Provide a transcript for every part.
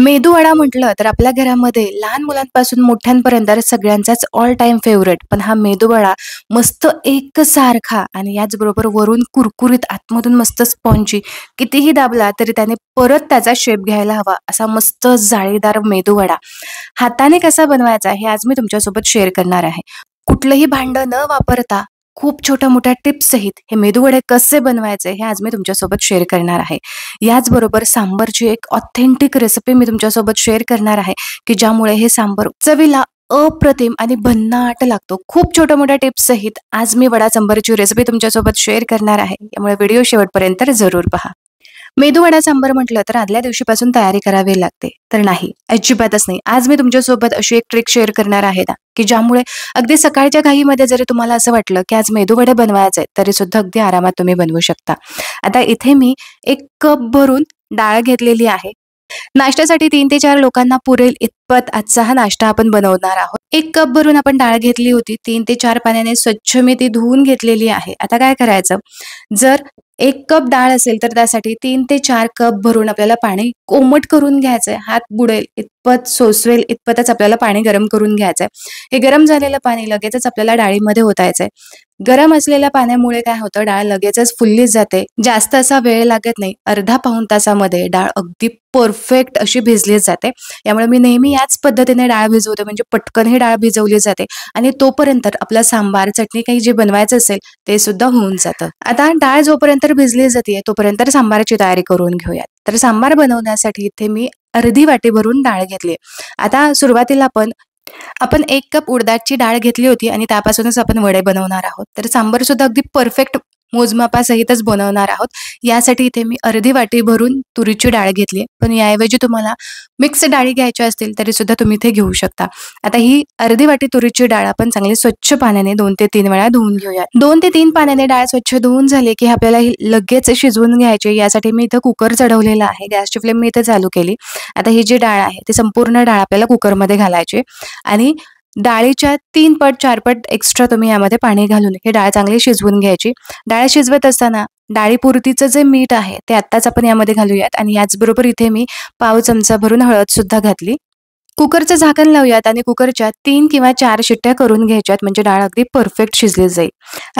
मेदूवडा म्हटलं तर आपल्या घरामध्ये लहान मुलांपासून मोठ्यांपर्यंत सगळ्यांचाच ऑल टाइम फेवरेट पण हा मेदूवडा मस्त एक सारखा आणि याचबरोबर वरून कुरकुरीत आतमधून मस्त स्पॉन्जी कितीही दाबला तरी त्याने परत त्याचा शेप घ्यायला हवा असा मस्त जाळीदार मेदूवडा हाताने कसा बनवायचा हे आज मी तुमच्यासोबत शेअर करणार आहे कुठलंही भांड न वापरता खूप छोट्या मोठ्या सहित हे मेदूवडे कसे बनवायचे हे आज मी तुमच्यासोबत शेअर करणार आहे याचबरोबर सांबरची एक ऑथेंटिक रेसिपी मी तुमच्यासोबत शेअर करणार आहे की ज्यामुळे हे सांबर चवीला अप्रतिम आणि भन्नाट लागतो खूप छोट्या मोठ्या टिप्स सहित आज मी वडा सांबरची रेसिपी तुमच्यासोबत शेअर करणार आहे यामुळे व्हिडिओ शेवटपर्यंत जरूर पहा मेदूवडा सांबर म्हटलं तर आदल्या दिवशीपासून तयारी करावी लागते तर नाही अजिबातच नाही आज मी तुमच्यासोबत अशी एक ट्रिक शेअर करणार आहे ना की ज्यामुळे अगदी सकाळच्या घाईमध्ये जरी तुम्हाला असं वाटलं की आज मेदूवडे बनवायचे आहेत तरी सुद्धा अगदी आरामात तुम्ही बनवू शकता आता इथे मी एक कप भरून डाळ घेतलेली आहे नाश्त्यासाठी तीन ते चार लोकांना पुरेल इतपत आजचा हा नाश्ता आपण बनवणार आहोत एक कप भरून आपण डाळ घेतली होती तीन ते चार पाण्याने स्वच्छ मी ती धुवून घेतलेली आहे आता काय करायचं जर एक कप डाळ असेल तर त्यासाठी तीन ते चार कप भरून आपल्याला पाणी कोमट करून घ्यायचंय हात बुडेल इतपत सोसवेल इतपतच आपल्याला पाणी गरम करून घ्यायचंय हे गरम झालेलं पाणी लगेचच आपल्याला डाळीमध्ये होतायचंय गरम असलेल्या पाण्यामुळे काय होतं डाळ लगेचच फुल्लीच जाते जास्त असा वेळ लागत नाही अर्धा पाऊन तासामध्ये डाळ अगदी परफेक्ट अशी भिजलीच जाते यामुळे मी नेहमी याच पद्धतीने डाळ भिजवते म्हणजे पटकन ही डाळ भिजवली जाते आणि तोपर्यंत आपला सांबार चटणी काही जे बनवायचं असेल ते सुद्धा होऊन जातं आता डाळ जोपर्यंत सांबार भिजली जाते तोपर्यंत सांबाराची तयारी करून घेऊयात तर सांबार बनवण्यासाठी इथे मी अर्धी वाटी भरून डाळ घेतली आता सुरुवातीला आपण आपण एक कप उडदाची डाळ घेतली होती आणि त्यापासूनच आपण वडे बनवणार आहोत तर सांबार सुद्धा अगदी परफेक्ट मोजमापासहितच बनवणार आहोत यासाठी इथे मी अर्धी वाटी भरून तुरीची डाळ घेतली पण याऐवजी तुम्हाला मिक्स डाळी घ्यायची असतील तरी सुद्धा तुम्ही इथे घेऊ शकता आता ही अर्धी वाटी तुरीची डाळ आपण चांगली स्वच्छ पाण्याने दोन ते तीन वेळा धुवून घेऊया दोन ते तीन पाण्याने डाळ स्वच्छ धुवून झाली की आपल्याला लगेच शिजवून घ्यायची यासाठी मी इथं कुकर चढवलेला आहे गॅसची फ्लेम मी इथे चालू केली आता ही जी डाळ आहे ती संपूर्ण डाळ आपल्याला कुकरमध्ये घालायची आणि डाळीच्या तीन पट चार पट एक्स्ट्रा तुम्ही यामध्ये पाणी घालून हे डाळ चांगली शिजवून घ्यायची डाळ शिजवत असताना डाळीपुरतीचं जे मीठ आहे ते आत्ताच आपण यामध्ये घालूयात आणि याचबरोबर इथे मी पाव चमचा भरून हळद सुद्धा घातली कुकरचं झाकण लावूयात आणि कुकरच्या तीन किंवा चार शिट्ट्या करून घ्यायच्यात म्हणजे डाळ अगदी परफेक्ट शिजली जाईल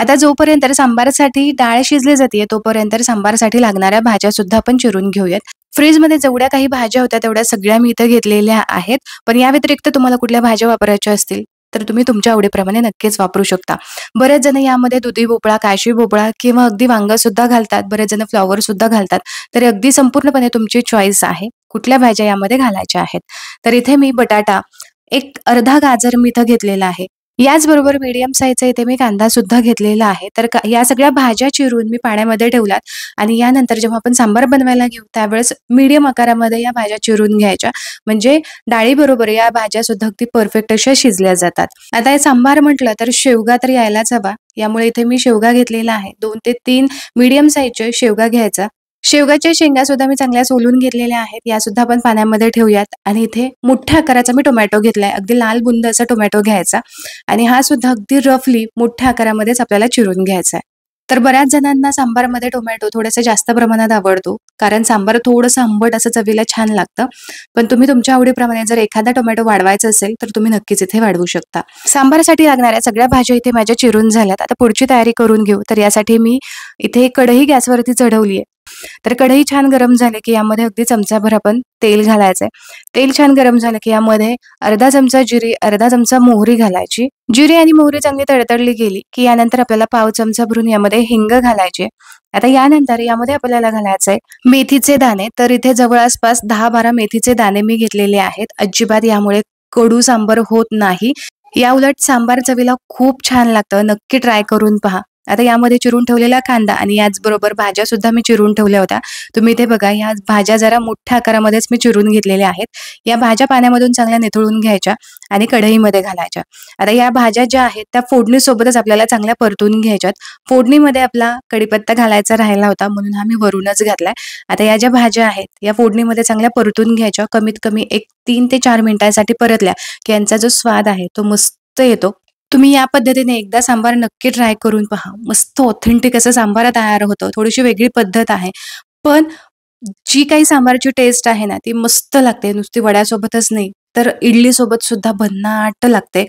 आता जोपर्यंत सांबारसाठी डाळ शिजली जाते तोपर्यंत सांबारसाठी लागणाऱ्या भाज्या सुद्धा आपण चिरून घेऊयात फ्रीजमध्ये जेवढ्या काही भाज्या होत्या तेवढ्या सगळ्या मी इथं घेतलेल्या आहेत पण या व्यतिरिक्त तुम्हाला कुठल्या भाज्या वापरायच्या असतील तर तुम्ही तुमच्या आवडीप्रमाणे नक्कीच वापरू शकता बरेच जण यामध्ये दुधी भोपळा काशी भोपळा किंवा अगदी वांग सुद्धा घालतात बरेच जण फ्लॉवर सुद्धा घालतात तर अगदी संपूर्णपणे तुमची चॉईस आहे कुठल्या भाज्या यामध्ये घालायच्या आहेत तर इथे मी बटाटा एक अर्धा गाजर मी इथं घेतलेला आहे याचबरोबर मीडियम साईजचा इथे मी कांदा सुद्धा घेतलेला आहे तर या सगळ्या भाज्या चिरून मी पाण्यामध्ये ठेवलात आणि यानंतर जेव्हा आपण सांबार बनवायला घेऊ त्यावेळेस मीडियम आकारामध्ये या भाज्या चिरून घ्यायच्या म्हणजे डाळीबरोबर या भाज्या सुद्धा अगदी परफेक्ट अशा शिजल्या जातात आता हे सांबार म्हटलं तर शेवगा तर यायलाच हवा यामुळे इथे मी शेवगा घेतलेला आहे दोन ते तीन मीडियम साईजचे शेवगा घ्यायचा शेवगाच्या शेंगा सुद्धा मी चांगल्या सोलून घेतलेल्या आहेत या सुद्धा आपण पाण्यामध्ये ठेवूयात आणि इथे मोठ्या आकाराचा मी टोमॅटो घेतलाय अगदी लाल बुंद असा टोमॅटो घ्यायचा आणि हा सुद्धा अगदी रफली मोठ्या आकारामध्येच आपल्याला चिरून घ्यायचा आहे तर बऱ्याच जणांना सांबारमध्ये टोमॅटो थोडासा जास्त प्रमाणात आवडतो कारण सांबार थोडंसं आंबट असं चवीला छान लागतं पण तुम्ही तुमच्या आवडीप्रमाणे जर एखादा टोमॅटो वाढवायचा असेल तर तुम्ही नक्कीच इथे वाढवू शकता सांबारसाठी लागणाऱ्या सगळ्या भाज्या इथे माझ्या चिरून झाल्यात आता पुढची तयारी करून घेऊ तर यासाठी मी इथे कढई गॅसवरती चढवली आहे तर कढई छान गरम झाले की यामध्ये अगदी चमचाभर आपण तेल घालायचंय तेल छान गरम झालं की यामध्ये अर्धा चमचा जिरी अर्धा चमचा मोहरी घालायची जिरी आणि मोहरी चांगली तडतडली गेली की यानंतर आपल्याला पाव चमचा भरून यामध्ये हिंग घालायचे आता यानंतर यामध्ये आपल्याला घालायचंय मेथीचे दाणे तर इथे जवळ आसपास दहा बारा मेथीचे दाणे मी घेतलेले आहेत अजिबात यामुळे कडू सांबर होत नाही या उलट सांबार चवीला खूप छान लागतं नक्की ट्राय करून पहा आता यामध्ये चिरून ठेवलेला कांदा आणि याचबरोबर भाज्या सुद्धा मी चिरून ठेवल्या होत्या तुम्ही इथे बघा या भाज्या जरा मोठ्या आकारामध्येच मी चिरून घेतलेल्या आहेत या भाज्या पाण्यामधून चांगल्या निथळून घ्यायच्या आणि कढईमध्ये घालायच्या आता या भाज्या ज्या आहेत त्या फोडणीसोबतच आपल्याला चांगल्या परतून घ्यायच्यात फोडणीमध्ये आपला कडीपत्ता घालायचा राहिला होता म्हणून हा मी वरूनच घातलाय आता या ज्या भाज्या आहेत या फोडणीमध्ये चांगल्या परतून घ्यायच्या कमीत कमी एक तीन ते चार मिनिटांसाठी परतल्या की यांचा जो स्वाद आहे तो मस्त येतो तुम्ही या पद्धतीने एकदा सांबार नक्की ट्राय करून पहा मस्त ऑथेंटिक असं सांबार तयार होतं थोडीशी वेगळी पद्धत आहे पण जी काही सांबारची टेस्ट आहे ना ती मस्त लागते नुसती वड्यासोबतच नाही तर इडलीसोबत सुद्धा भन्नाट लागते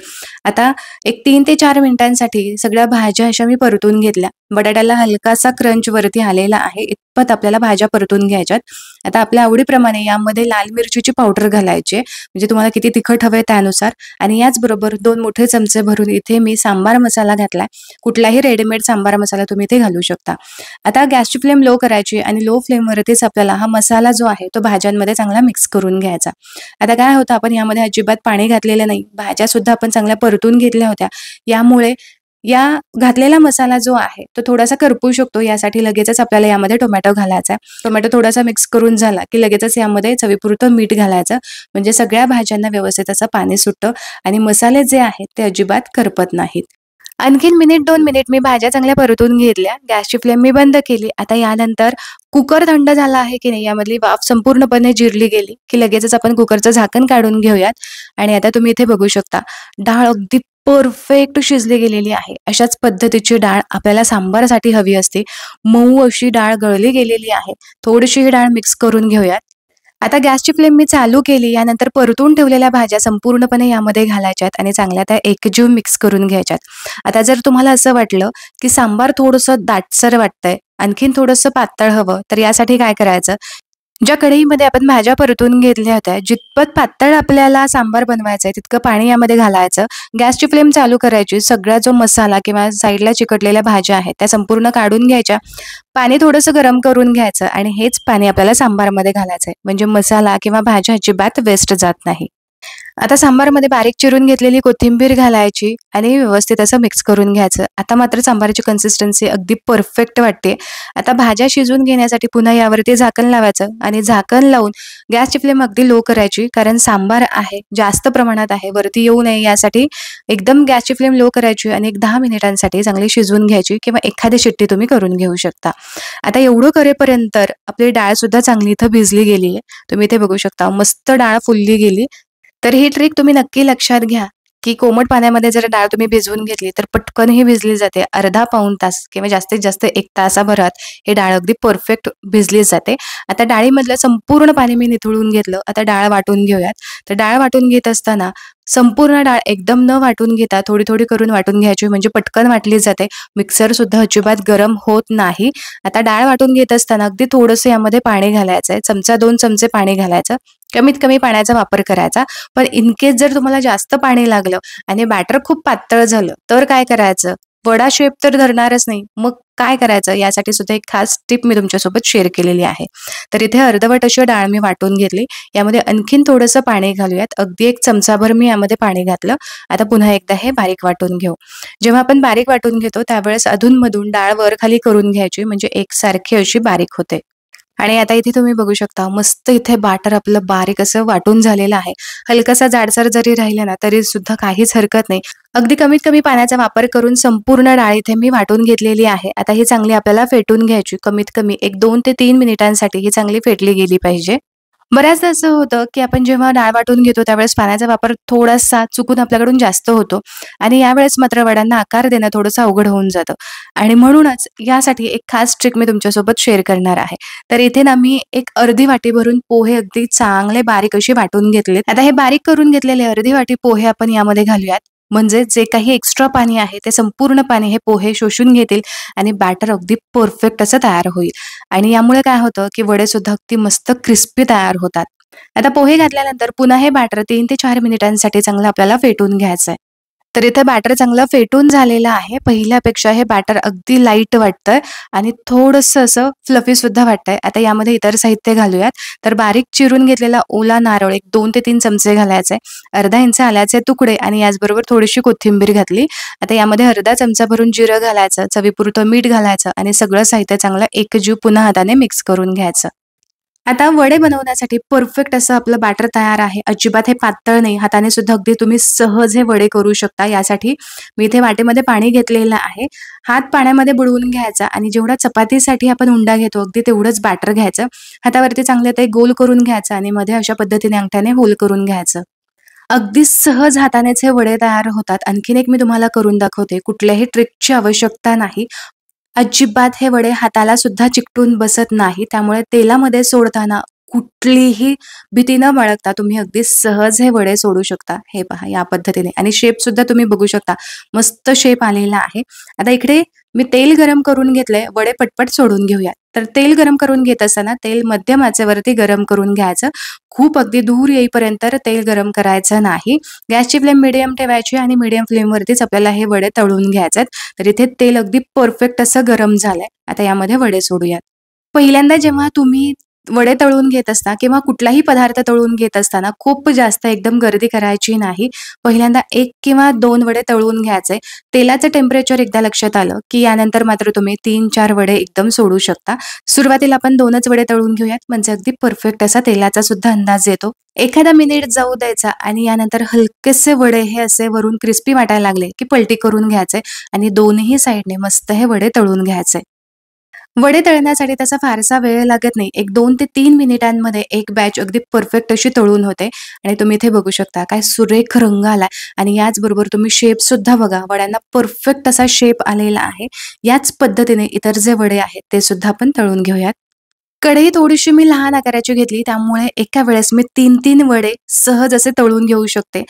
आता एक तीन ते चार मिनिटांसाठी सगळ्या भाज्या अशा मी परतून घेतल्या बटाट्याला हलकासा क्रंच वरती आलेला आहे इतपत आपल्याला भाज्या परतून घ्यायच्यात आता आपल्या आवडीप्रमाणे यामध्ये लाल मिरचीची पावडर घालायची म्हणजे तुम्हाला किती तिखट हवे त्यानुसार आणि याचबरोबर दोन मोठे चमचे भरून इथे मी सांबार मसाला घातलाय कुठलाही रेडीमेड सांबार मसाला तुम्ही इथे घालू शकता आता गॅसची फ्लेम लो करायची आणि लो फ्लेमवरतीच आपल्याला हा मसाला जो आहे तो भाज्यांमध्ये चांगला मिक्स करून घ्यायचा आता काय होतं आपण यामध्ये अजिबात पाणी घातलेलं नाही भाज्या सुद्धा आपण चांगल्या परतून घेतल्या होत्या यामुळे या घातलेला मसाला जो आहे तो थोडासा करपू शकतो यासाठी लगेचच आपल्याला यामध्ये टोमॅटो घालायचा आहे टोमॅटो थोडासा मिक्स करून झाला की लगेचच यामध्ये चवीपुरतं मीठ घालायचं म्हणजे सगळ्या भाज्यांना व्यवस्थित असं पाणी सुटतं आणि मसाले जे आहेत ते अजिबात करपत नाहीत आणखीन मिनिट दोन मिनिट मी भाज्या चांगल्या परतून घेतल्या गॅसची फ्लेम मी बंद केली आता यानंतर कुकर थंड झाला आहे की नाही यामधली वाफ संपूर्णपणे जिरली गेली की लगेचच आपण कुकरचं झाकण काढून घेऊयात आणि आता तुम्ही इथे बघू शकता डाळ अगदी परफेक्ट शिजली गेलेली आहे अशाच पद्धतीची डाळ आपल्याला सांबारसाठी हवी असते मऊ अशी डाळ गळली गेलेली आहे थोडीशी ही डाळ मिक्स करून घेऊयात आता गॅसची फ्लेम मी चालू केली यानंतर परतून ठेवलेल्या भाज्या संपूर्णपणे यामध्ये घालायच्यात आणि चांगल्या त्या एकजीव मिक्स करून घ्यायच्यात आता जर तुम्हाला असं वाटलं की सांबार थोडंसं दाटसर वाटतंय आणखीन थोडंसं पातळ हवं तर यासाठी काय करायचं ज्या कढईमध्ये आपण भाज्या परतून घेतल्या होत्या जितपत पातळ आपल्याला सांबार बनवायचा आहे तितकं पाणी यामध्ये घालायचं गॅसची फ्लेम चालू करायची सगळा जो मसाला किंवा साईडला चिकटलेल्या भाज्या आहेत त्या संपूर्ण काढून घ्यायच्या पाणी थोडंसं गरम करून घ्यायचं आणि हेच पाणी आपल्याला सांबारमध्ये घालायचं आहे म्हणजे मसाला किंवा भाज्या अजिबात वेस्ट जात नाही आता सांबारमध्ये बारीक चिरून घेतलेली कोथिंबीर घालायची आणि व्यवस्थित असं मिक्स करून घ्यायचं आता मात्र सांबाराची कन्सिस्टन्सी अगदी परफेक्ट वाटते आता भाज्या शिजून घेण्यासाठी पुन्हा यावरती झाकण लावायचं आणि झाकण लावून गॅसची फ्लेम अगदी लो करायची कारण सांबार आहे जास्त प्रमाणात आहे वरती येऊ नये यासाठी एकदम गॅसची फ्लेम लो करायची आणि एक दहा मिनिटांसाठी चांगली शिजवून घ्यायची किंवा एखादी शिट्टी तुम्ही करून घेऊ शकता आता एवढं करेपर्यंत आपली डाळ सुद्धा चांगली इथं भिजली गेली आहे तुम्ही इथे बघू शकता मस्त डाळ फुलली गेली तर ही ट्रिक तुम्ही नक्की लक्षात घ्या की कोमट पाण्यामध्ये जर डाळ तुम्ही भिजवून घेतली तर पटकन ही भिजली जाते अर्धा पाऊन तास किंवा जास्तीत जास्त एक तासाभरात ही डाळ अगदी परफेक्ट भिजली जाते आता डाळीमधलं संपूर्ण पाणी मी निथळून घेतलं आता डाळ वाटून घेऊयात तर डाळ वाटून घेत असताना संपूर्ण डाळ एकदम न वाटून घेता थोडी थोडी करून वाटून घ्यायची म्हणजे पटकन वाटली जाते मिक्सर सुद्धा अजिबात गरम होत नाही आता डाळ वाटून घेत असताना अगदी थोडंसं यामध्ये पाणी घालायचं आहे चमचा दोन चमचे पाणी घालायचं कमीत कमी पाण्याचा वापर करायचा पण इनकेस जर तुम्हाला जास्त पाणी लागलं आणि बॅटर खूप पातळ झालं तर काय करायचं वडा शेप तर धरणारच नाही मग काय करायचं यासाठी सुद्धा एक खास टिप मी तुमच्यासोबत शेअर केलेली आहे तर इथे अर्धवट अशी डाळ मी वाटून घेतली यामध्ये आणखीन थोडंसं पाणी घालूयात अगदी एक चमचाभर मी यामध्ये पाणी घातलं आता पुन्हा एकदा हे बारीक वाटून घेऊ जेव्हा आपण बारीक वाटून घेतो त्यावेळेस अधूनमधून डाळ वर खाली करून घ्यायची म्हणजे एकसारखी अशी बारीक होते आणि आता इथे तुम्ही बघू शकता मस्त इथे बाटर आपलं बारीक असं वाटून झालेलं आहे हलकासा जाडसर जरी राहिला ना तरी सुद्धा काहीच हरकत नाही अगदी कमीत कमी पाण्याचा वापर करून संपूर्ण डाळ इथे मी वाटून घेतलेली आहे आता ही चांगली आपल्याला फेटून घ्यायची कमीत कमी एक दोन ते तीन मिनिटांसाठी ही चांगली फेटली गेली पाहिजे बऱ्याचदा असं होतं की आपण जेव्हा डाळ वाटून घेतो त्यावेळेस पाण्याचा वापर थोडासा चुकून आपल्याकडून जास्त होतो आणि यावेळेस मात्र वडांना आकार देणं थोडंसं अवघड होऊन जातं आणि म्हणूनच यासाठी एक खास ट्रिक मी तुमच्यासोबत शेअर करणार आहे तर इथे ना मी एक अर्धी वाटी भरून पोहे अगदी चांगले बारीक अशी वाटून घेतलेत आता हे बारीक करून घेतलेले अर्धी वाटी पोहे आपण यामध्ये घालूयात म्हणजे जे काही एक्स्ट्रा पाणी आहे ते संपूर्ण पाणी हे पोहे शोषून घेतील आणि बॅटर अगदी परफेक्ट असं तयार होईल आणि यामुळे काय होतं की वडे सुद्धा अगदी मस्त क्रिस्पी तयार होतात आता पोहे घातल्यानंतर पुन्हा हे बॅटर तीन ते चार मिनिटांसाठी चांगलं आपल्याला फेटून घ्यायचं आहे तर इथे बॅटर चांगलं फेटून झालेलं आहे पहिल्यापेक्षा हे बॅटर अगदी लाईट वाटतंय आणि थोडंसं असं फ्लफी सुद्धा वाटतंय आता यामध्ये इतर साहित्य घालूयात तर बारीक चिरून घेतलेला ओला नारळ एक दोन ते तीन चमचे घालायचे अर्धा इंच आल्याचे तुकडे आणि याचबरोबर थोडीशी कोथिंबीर घातली आता यामध्ये अर्धा चमचा भरून जिरं घालायचं चवीपुरतं मीठ घालायचं आणि सगळं साहित्य चांगलं एकजीव पुन्हा हाताने मिक्स करून घ्यायचं आता वडे बनवण्यासाठी परफेक्ट असं आपलं बॅटर तयार आहे अजिबात हे पातळ नाही हाताने सुद्धा अगदी तुम्ही सहज हे वडे करू शकता यासाठी मी इथे वाटेमध्ये पाणी घेतलेलं आहे हात पाण्यामध्ये बुडवून घ्यायचा आणि जेवढा चपातीसाठी आपण उंडा घेतो अगदी तेवढंच बॅटर घ्यायचं हातावरती चांगले ते गोल करून घ्यायचं आणि मध्ये अशा पद्धतीने अंगठ्याने होल करून घ्यायचं अगदी सहज हातानेच हे वडे तयार होतात आणखीन एक मी तुम्हाला करून दाखवते कुठल्याही ट्रिकची आवश्यकता नाही अजिबात हे वडे हाताला सुद्धा चिकटून बसत नाही त्यामुळे तेलामध्ये सोडताना कुठलीही भीती न बाळगता तुम्ही अगदी सहज हे वडे सोडू शकता हे पहा या पद्धतीने आणि शेप सुद्धा तुम्ही बघू शकता मस्त शेप आलेला आहे आता इकडे मी तेल गरम करून घेतलंय वडे पटपट सोडून घेऊयात तर तेल गरम करून घेत असताना तेल मध्यम आचेवरती गरम करून घ्यायचं खूप अगदी दूर येईपर्यंत तेल गरम करायचं नाही गॅसची फ्लेम मिडियम ठेवायची आणि मिडियम फ्लेमवरतीच आपल्याला हे वडे तळून घ्यायचे तर इथे तेल अगदी परफेक्ट असं गरम झालंय आता यामध्ये वडे सोडूयात पहिल्यांदा जेव्हा तुम्ही वडे तळून घेत असता किंवा कुठलाही पदार्थ तळून घेत असताना खूप जास्त एकदम गर्दी करायची नाही पहिल्यांदा एक किंवा दोन वडे तळून घ्यायचे तेलाचं टेम्परेचर एकदा लक्षात आलं की यानंतर मात्र तुम्ही तीन चार वडे एकदम सोडू शकता सुरुवातीला आपण दोनच वडे तळून घेऊयात म्हणजे अगदी परफेक्ट असा तेलाचा सुद्धा अंदाज येतो एखादा मिनिट जाऊ द्यायचा आणि यानंतर हलकेसे वडे हे असे वरून क्रिस्पी वाटायला लागले की पलटी करून घ्यायचे आणि दोनही साईडने मस्त हे वडे तळून घ्यायचे वडे तळण्यासाठी त्याचा फारसा वेळ लागत नाही एक दोन ते तीन मिनिटांमध्ये एक बॅच अगदी परफेक्ट अशी तळून होते आणि तुम्ही इथे बघू शकता काय सुरेख रंग आलाय आणि याचबरोबर तुम्ही शेप सुद्धा बघा वड्यांना परफेक्ट असा शेप आलेला आहे याच पद्धतीने इतर जे वडे आहेत ते सुद्धा आपण तळून घेऊयात कढई थोडीशी मी लहान आकाराची घेतली त्यामुळे एका वेळेस मी तीन तीन वडे सहज असे तळून घेऊ शकते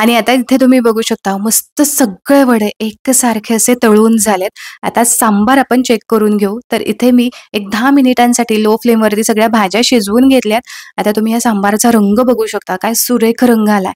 आणि आता इथे तुम्ही बघू शकता मस्त सगळे वडे एकसारखे असे तळून झालेत आता सांबार आपण चेक करून घेऊ तर इथे मी एक दहा मिनिटांसाठी लो फ्लेमवरती सगळ्या भाज्या शिजवून घेतल्यात आता तुम्ही या सांबारचा रंग बघू शकता काय सुरेख रंग आलाय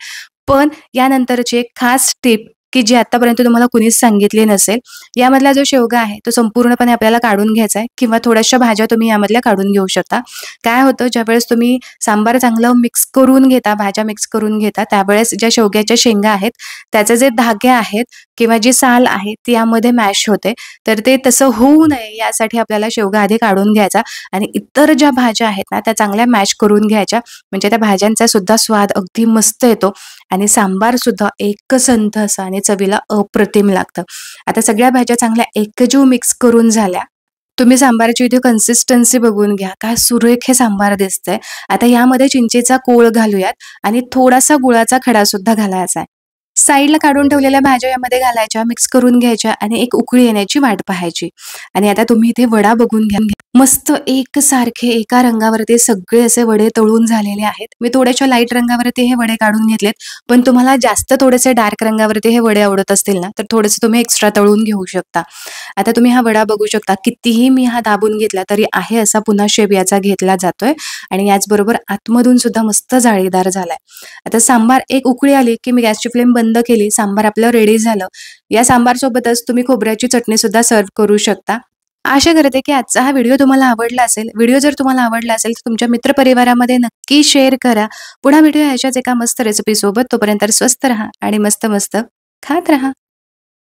पण यानंतरची एक खास टीप की जी आतापर्यंत तुम्हाला कुणीच सांगितली नसेल यामधला जो शेवगा आहे तो संपूर्णपणे आपल्याला काढून घ्यायचा आहे किंवा थोड्याशा भाज्या तुम्ही यामधल्या काढून घेऊ शकता काय होतं ज्यावेळेस तुम्ही सांबार चांगलं मिक्स करून घेता भाज्या मिक्स करून घेता त्यावेळेस ज्या शेवग्याच्या शेंगा आहेत त्याचे जे धागे आहेत किंवा जी साल आहे ती यामध्ये मॅश होते तर ते तसं होऊ नये यासाठी आपल्याला शेवगा आधी काढून घ्यायचा आणि इतर ज्या भाज्या आहेत ना त्या चांगल्या मॅश करून घ्यायच्या म्हणजे त्या भाज्यांचा सुद्धा स्वाद अगदी मस्त येतो आणि सांबार सुद्धा संथ असा आणि चवीला अप्रतिम लागतं आता सगळ्या भाज्या चांगल्या एकजीव मिक्स करून झाल्या तुम्ही सांबाराची इथे कन्सिस्टन्सी बघून घ्या काय सुरेख हे सांबार दिसतंय आता यामध्ये चिंचेचा कोळ घालूयात आणि थोडासा गुळाचा खडा सुद्धा घालायचा आहे साईडला काढून ठेवलेल्या भाज्या यामध्ये घालायच्या मिक्स करून घ्यायच्या आणि एक उकळी येण्याची वाट पाहायची आणि आता तुम्ही इथे वडा बघून घ्या मस्त एकसारखे एका रंगावरती सगळे असे वडे तळून झालेले आहेत मी थोड्याशा लाईट रंगावरती हे वडे काढून घेतलेत पण तुम्हाला जास्त थोडेसे डार्क रंगावरती हे वडे आवडत असतील ना तर थोडेसे तुम्ही एक्स्ट्रा तळून घेऊ शकता आता तुम्ही हा वडा बघू शकता कितीही मी हा दाबून घेतला तरी आहे असा पुन्हा शेप याचा घेतला जातोय आणि याचबरोबर आतमधून सुद्धा मस्त जाळीदार झालाय आता सांबार एक उकळी आली की मी गॅसची फ्लेम बंद केली सांबार आपलं रेडी झालं या सांबारसोबतच सोबतच तुम्ही खोबऱ्याची चटणी सुद्धा सर्व्ह करू शकता आशा करते की आजचा हा व्हिडिओ तुम्हाला आवडला असेल व्हिडिओ जर तुम्हाला आवडला असेल तर तुमच्या मित्रपरिवारामध्ये नक्की शेअर करा पुन्हा व्हिडिओ ह्याच्याच एका मस्त रेसिपीसोबत तोपर्यंत स्वस्त राहा आणि मस्त मस्त खात राहा